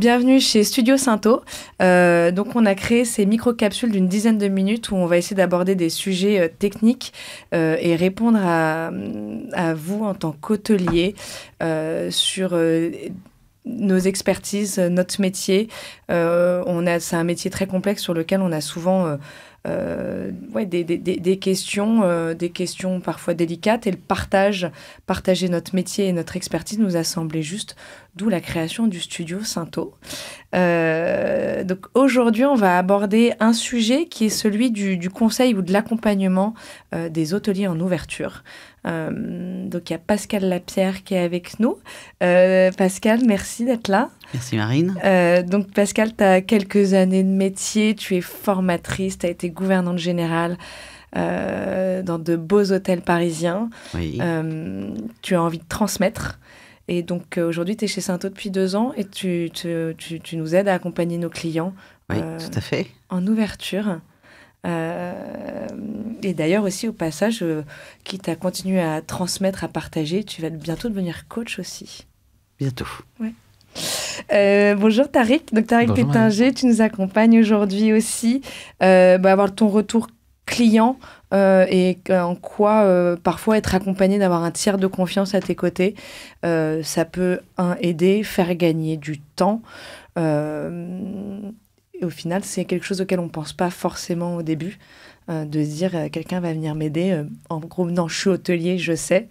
Bienvenue chez Studio Sinto. Euh, donc, on a créé ces micro-capsules d'une dizaine de minutes où on va essayer d'aborder des sujets euh, techniques euh, et répondre à, vous en tant qu'hôtelier sur nos expertises, notre métier. c'est un métier très complexe sur lequel on a souvent des, questions, des questions parfois délicates. Et le partage, partager notre métier et notre expertise nous a semblé juste d'où la création du studio Sainteau. Euh, donc aujourd'hui, on va aborder un sujet qui est celui du, conseil ou de l'accompagnement euh, des hôteliers en ouverture. Euh, donc il y a Pascal Lapierre qui est avec nous. Pascal, merci d'être là. Merci Marine. donc Pascal, tu as quelques années de métier, tu es formatrice, tu as été gouvernante générale. dans de beaux hôtels parisiens. tu as envie de transmettre et donc euh, aujourd'hui, tu es chez Sainto depuis deux ans et tu, nous aides à accompagner nos clients. Oui, euh, tout à fait. En ouverture. Euh, et d'ailleurs aussi au passage, qui quitte à continuer à transmettre, à partager, tu vas bientôt devenir coach aussi. Bientôt. Ouais. bonjour Tariq, donc Tariq Pétinger, tu nous accompagnes aujourd'hui aussi. Bah, avoir ton retour client euh, et en quoi euh, parfois être accompagné d'avoir un tiers de confiance à tes côtés, euh, ça peut aider, faire gagner du temps. et au final, c'est quelque chose auquel on ne pense pas forcément au début, de se dire quelqu'un va venir m'aider. en gros, non, je suis hôtelier, je sais.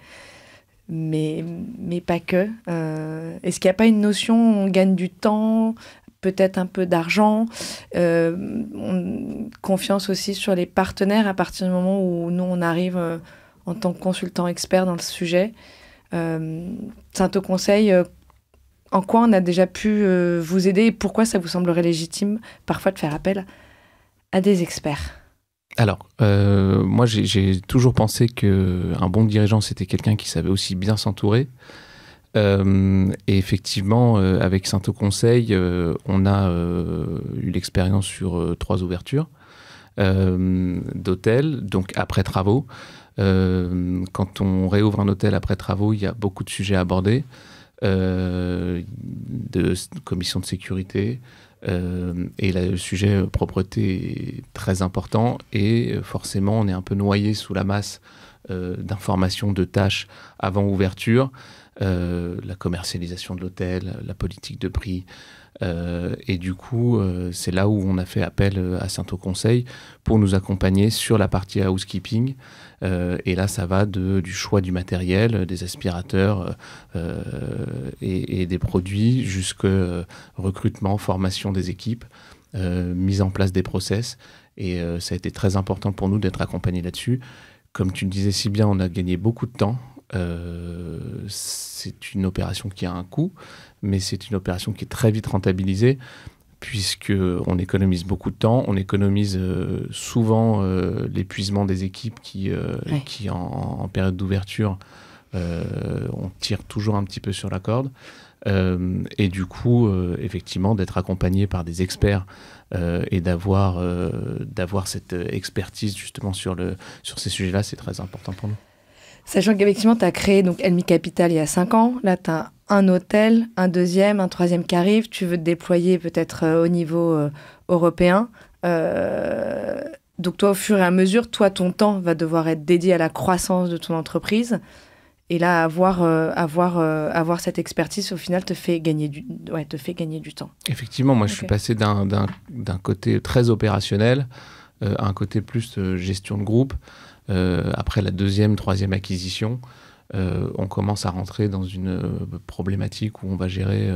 Mais, mais pas que. Est-ce qu'il n'y a pas une notion, on gagne du temps, peut-être un peu d'argent, euh, confiance aussi sur les partenaires à partir du moment où nous on arrive euh, en tant que consultant expert dans le sujet. Euh, Saint-Au-Conseil, euh, en quoi on a déjà pu vous aider et pourquoi ça vous semblerait légitime parfois de faire appel à des experts alors, moi j'ai toujours pensé qu'un bon dirigeant c'était quelqu'un qui savait aussi bien s'entourer, euh, et effectivement, euh, avec Saint au Conseil, euh, on a eu l'expérience sur trois ouvertures d'hôtels, donc après travaux. quand on réouvre un hôtel après travaux, il y a beaucoup de sujets abordés, de commission de sécurité. et le sujet propreté est très important et forcément on est un peu noyé sous la masse d'informations, de tâches avant ouverture. Euh, la commercialisation de l'hôtel, la politique de prix. Euh, et du coup, euh, c'est là où on a fait appel à Saint-Au Conseil pour nous accompagner sur la partie housekeeping. et là, ça va du choix du matériel, des aspirateurs et, des produits, jusque recrutement, formation des équipes. mise en place des process. Et ça a été très important pour nous d'être accompagnés là-dessus. Comme tu le disais si bien, on a gagné beaucoup de temps. Euh, c'est une opération qui a un coût, mais c'est une opération qui est très vite rentabilisée puisque on économise beaucoup de temps, on économise euh, souvent euh, l'épuisement des équipes qui, qui en, en période d'ouverture, on tire toujours un petit peu sur la corde. et du coup, effectivement, d'être accompagné par des experts et d'avoir d'avoir cette expertise justement sur, le, sur ces sujets-là, c'est très important pour nous. Sachant qu'effectivement, tu as créé donc Elmi Capital il y a 5 ans. Là, tu as un hôtel, un deuxième, un troisième qui arrive. Tu veux te déployer peut-être euh, au niveau euh, européen. Euh, donc toi, au fur et à mesure, toi, ton temps va devoir être dédié à la croissance de ton entreprise. Et là, avoir, avoir, avoir cette expertise, au final, te fait gagner du, ouais, te fait gagner du temps. Effectivement, moi, je suis passé d'un côté très opérationnel à un côté plus gestion de groupe. Euh, après la deuxième, troisième acquisition, euh, on commence à rentrer dans une euh, problématique où on va gérer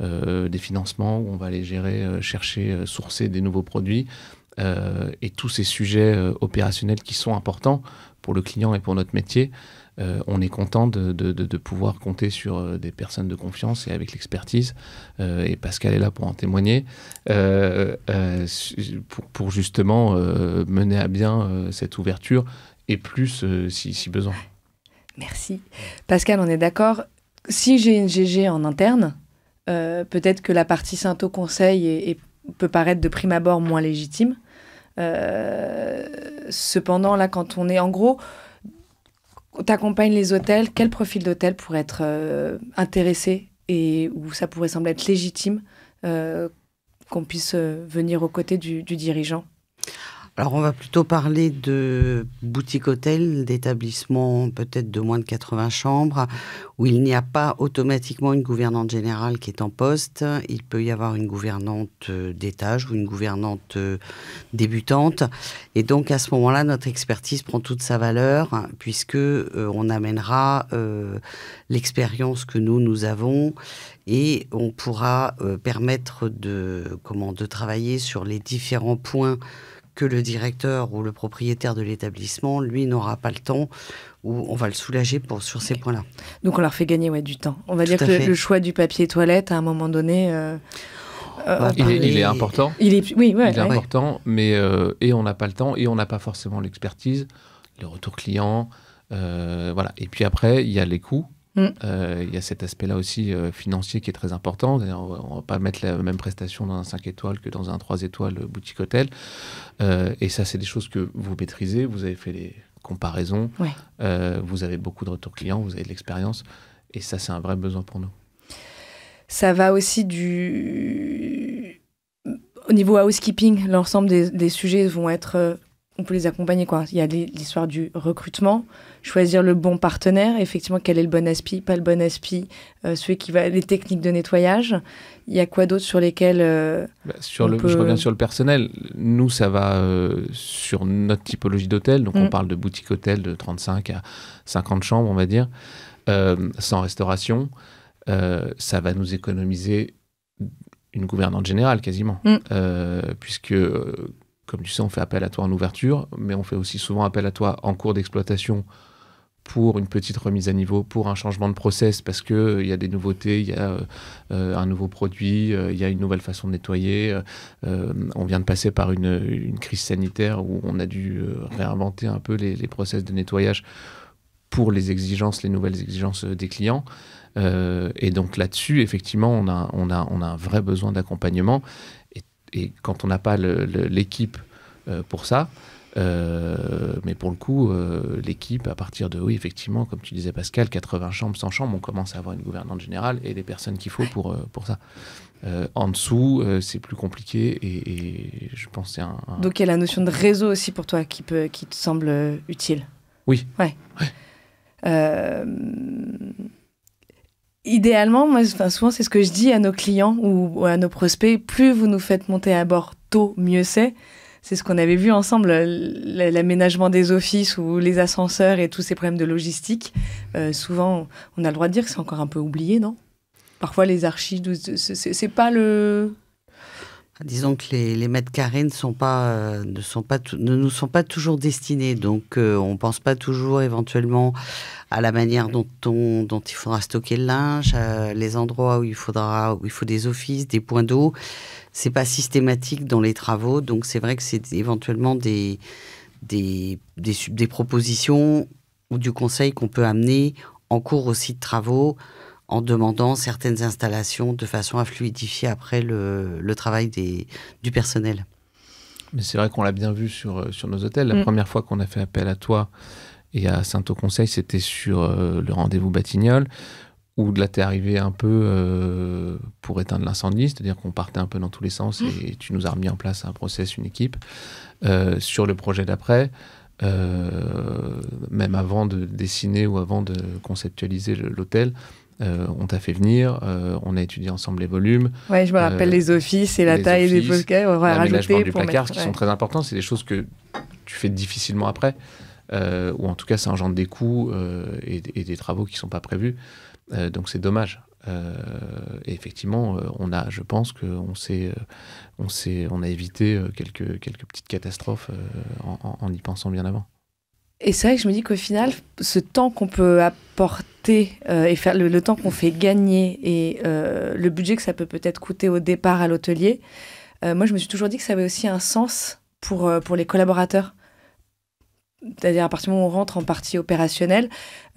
des financements, où on va aller gérer, chercher, sourcer des nouveaux produits. et tous ces sujets opérationnels qui sont importants pour le client et pour notre métier, on est content de, pouvoir compter sur des personnes de confiance et avec l'expertise, et Pascal est là pour en témoigner, pour, pour, justement mener à bien cette ouverture, et plus euh, si, besoin. Merci. Pascal, on est d'accord. Si j'ai une GG en interne, euh, peut-être que la partie au conseil et peut paraître de prime abord moins légitime. Euh, cependant, là, quand on est en gros, t'accompagnes les hôtels, quel profil d'hôtel pourrait être intéressé et où ça pourrait sembler être légitime qu'on puisse venir aux côtés du, du dirigeant alors on va plutôt parler de boutique hôtel, d'établissements peut-être de moins de 80 chambres, où il n'y a pas automatiquement une gouvernante générale qui est en poste. Il peut y avoir une gouvernante euh, d'étage ou une gouvernante euh, débutante. Et donc à ce moment-là, notre expertise prend toute sa valeur, puisque euh, on amènera l'expérience que nous, nous avons et on pourra permettre de, comment, de travailler sur les différents points que le directeur ou le propriétaire de l'établissement, lui, n'aura pas le temps ou on va le soulager pour, sur ces points-là. Donc on leur fait gagner du temps. On va dire que le choix du papier toilette, à un moment donné... Euh, euh, il, est, important. Il est, important, mais euh, et on n'a pas le temps et on n'a pas forcément l'expertise, les retours clients, voilà. Et puis après, il y a les coûts. Mm. Euh, il y a cet aspect-là aussi euh, financier qui est très important. On ne va pas mettre la même prestation dans un 5 étoiles que dans un 3 étoiles boutique hôtel. Euh, et ça, c'est des choses que vous maîtrisez. Vous avez fait les comparaisons. vous avez beaucoup de retours clients. Vous avez de l'expérience. Et ça, c'est un vrai besoin pour nous. Ça va aussi du au niveau housekeeping, l'ensemble des, sujets vont être on peut les accompagner. Quoi. Il y a l'histoire du recrutement, choisir le bon partenaire, effectivement, quel est le bon aspi, pas le bon aspi, euh, qui va, les techniques de nettoyage. Il y a quoi d'autre sur lesquels. Euh, bah, sur le, Je reviens sur le personnel. Nous, ça va euh, sur notre typologie d'hôtel. Donc, on mm. parle de boutique hôtel de 35 à 50 chambres, on va dire, sans restauration. ça va nous économiser une gouvernante générale quasiment, mm. puisque comme tu sais, on fait appel à toi en ouverture, mais on fait aussi souvent appel à toi en cours d'exploitation pour une petite remise à niveau, pour un changement de process, parce qu'il euh, y a des nouveautés, il y a euh, euh, un nouveau produit, il y a une nouvelle façon de nettoyer. on vient de passer par une, crise sanitaire où on a dû réinventer un peu les, process de nettoyage pour les exigences, les nouvelles exigences des clients. et donc là-dessus, effectivement, on a un vrai besoin d'accompagnement et quand on n'a pas l'équipe euh, pour ça, euh, mais pour le coup, euh, l'équipe, à partir de, oui, effectivement, comme tu disais Pascal, 80 chambres, 100 chambres, on commence à avoir une gouvernante générale et les personnes qu'il faut pour, pour ça. en dessous, c'est plus compliqué et, je pense c'est un, Donc il y a la notion de réseau aussi pour toi qui, peut, qui te semble utile. Oui. Ouais. ouais idéalement, moi, souvent, c'est ce que je dis à nos clients ou, à nos prospects. Plus vous nous faites monter à bord tôt, mieux c'est. C'est ce qu'on avait vu ensemble, euh, l'aménagement des offices ou les ascenseurs et tous ces problèmes de logistique. Euh, souvent, on a le droit de dire que c'est encore un peu oublié, non Parfois, les archives, c'est pas le Disons que les, mètres carrés ne, sont pas, euh, nous sont pas toujours destinés, donc euh, on ne pense pas toujours éventuellement à la manière dont, il faudra stocker le linge, les endroits où il, faudra, où il faut des offices, des points d'eau. C'est pas systématique dans les travaux, donc c'est vrai que c'est éventuellement des, des propositions ou du conseil qu'on peut amener en cours aussi de travaux en demandant certaines installations de façon à fluidifier après le, travail du personnel. Mais c'est vrai qu'on l'a bien vu sur, euh, sur nos hôtels. La mm. première fois qu'on a fait appel à toi et à saint conseil c'était sur euh, le rendez-vous Batignolles, où là, t'es arrivé un peu euh, pour éteindre l'incendie, c'est-à-dire qu'on partait un peu dans tous les sens mm. et, tu nous as remis en place un process, une équipe. sur le projet d'après, même avant de dessiner ou avant de conceptualiser l'hôtel, euh, on t'a fait venir, euh, on a étudié ensemble les volumes. Ouais, je me rappelle euh, les offices et la taille des podcasts. On va rajouter du placard, qui sont très importants. C'est des choses que tu fais difficilement après, ou en tout cas, ça engendre des coûts et, et, des travaux qui ne sont pas prévus. donc c'est dommage. et effectivement, on a, je pense qu'on on s'est, on a évité quelques quelques petites catastrophes en y pensant bien avant. Et c'est vrai que je me dis qu'au final, ce temps qu'on peut apporter euh, et faire le, temps qu'on fait gagner et euh, le budget que ça peut peut-être coûter au départ à l'hôtelier, euh, moi je me suis toujours dit que ça avait aussi un sens pour, pour les collaborateurs c'est-à-dire à partir du moment où on rentre en partie opérationnelle,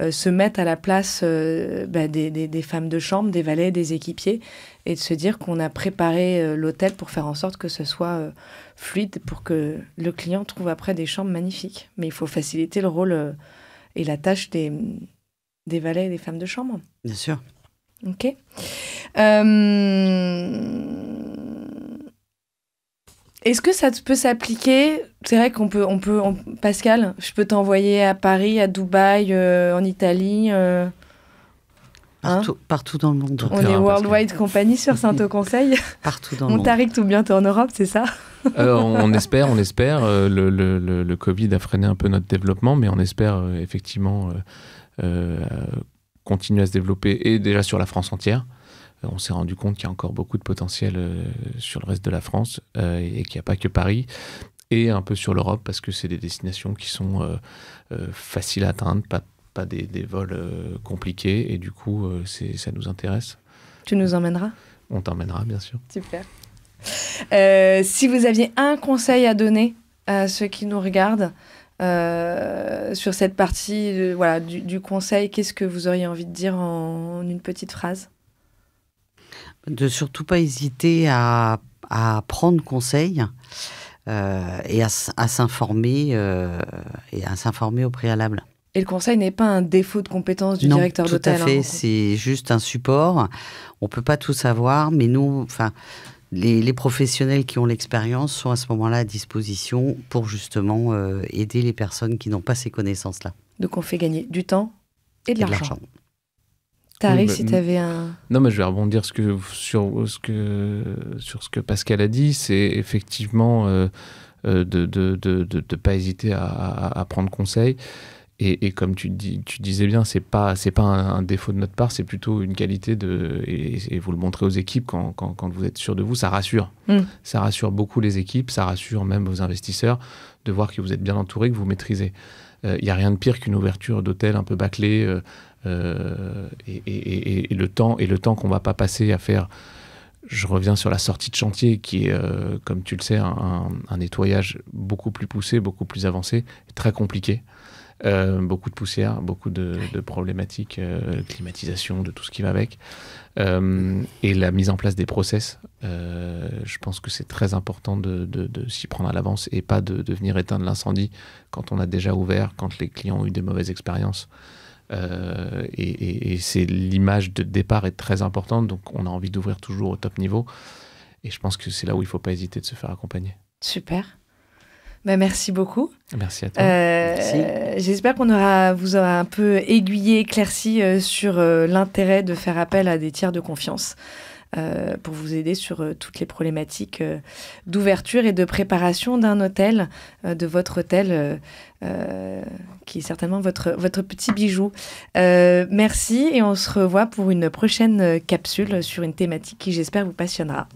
euh, se mettre à la place euh, bah, des, des, femmes de chambre, des valets, des équipiers, et de se dire qu'on a préparé euh, l'hôtel pour faire en sorte que ce soit fluide, pour que le client trouve après des chambres magnifiques. Mais il faut faciliter le rôle et la tâche des, des valets et des femmes de chambre. Bien sûr. Ok. Euh... Est-ce que ça peut s'appliquer C'est vrai qu'on peut, on peut, Pascal, je peux t'envoyer à Paris, à Dubaï, euh, en Italie. Euh, hein? Partout, partout, dans le monde. On est Worldwide Company sur saint au Conseil. Partout dans le monde. Montaric tout bientôt en Europe, c'est ça euh, on, espère, on espère. le, le, le, Covid a freiné un peu notre développement, mais on espère effectivement continuer à se développer et déjà sur la France entière. Euh, on s'est rendu compte qu'il y a encore beaucoup de potentiel euh, sur le reste de la France euh, et qu'il n'y a pas que Paris et un peu sur l'Europe parce que c'est des destinations qui sont faciles à atteindre, pas, des, vols compliqués et du coup ça nous intéresse. Tu nous emmèneras On t'emmènera bien sûr. Super. si vous aviez un conseil à donner à ceux qui nous regardent sur cette partie voilà, du, conseil, qu'est-ce que vous auriez envie de dire en une petite phrase de surtout pas hésiter à, prendre conseil euh, et à, s'informer euh, et à s'informer au préalable. Et le conseil n'est pas un défaut de compétence du directeur d'hôtel. Tout à hein, fait, c'est juste un support. On peut pas tout savoir, mais nous, enfin, les, professionnels qui ont l'expérience sont à ce moment-là à disposition pour justement euh, aider les personnes qui n'ont pas ces connaissances-là. Donc on fait gagner du temps et de l'argent si tu avais un. Non, mais je vais rebondir ce que, sur, ce que, sur ce que Pascal a dit. C'est effectivement euh, euh, de ne pas hésiter à, prendre conseil. Et, comme tu, dis, tu disais bien, c'est pas c'est pas un, défaut de notre part, c'est plutôt une qualité de et, vous le montrez aux équipes quand, vous êtes sûr de vous, ça rassure, hmm. ça rassure beaucoup les équipes, ça rassure même vos investisseurs de voir que vous êtes bien entouré, que vous maîtrisez. Il euh, n'y a rien de pire qu'une ouverture d'hôtel un peu bâclée euh, et, le temps et le temps qu'on va pas passer à faire je reviens sur la sortie de chantier qui est, euh, comme tu le sais, un, nettoyage beaucoup plus poussé, beaucoup plus avancé, très compliqué. Euh, beaucoup de poussière, beaucoup de, problématiques, climatisation, de tout ce qui va avec. et la mise en place des process, je pense que c'est très important de, de s'y prendre à l'avance et pas de, venir éteindre l'incendie quand on a déjà ouvert, quand les clients ont eu des mauvaises expériences. Euh, et, c'est l'image de départ est très importante, donc on a envie d'ouvrir toujours au top niveau. Et je pense que c'est là où il ne faut pas hésiter de se faire accompagner. Super. Ben merci beaucoup. Merci à toi. Euh, j'espère qu'on aura, vous aura un peu aiguillé, éclairci euh, sur l'intérêt de faire appel à des tiers de confiance. Euh, pour vous aider sur euh, toutes les problématiques euh, d'ouverture et de préparation d'un hôtel, de votre hôtel. qui est certainement votre, petit bijou. merci et on se revoit pour une prochaine capsule sur une thématique qui j'espère vous passionnera.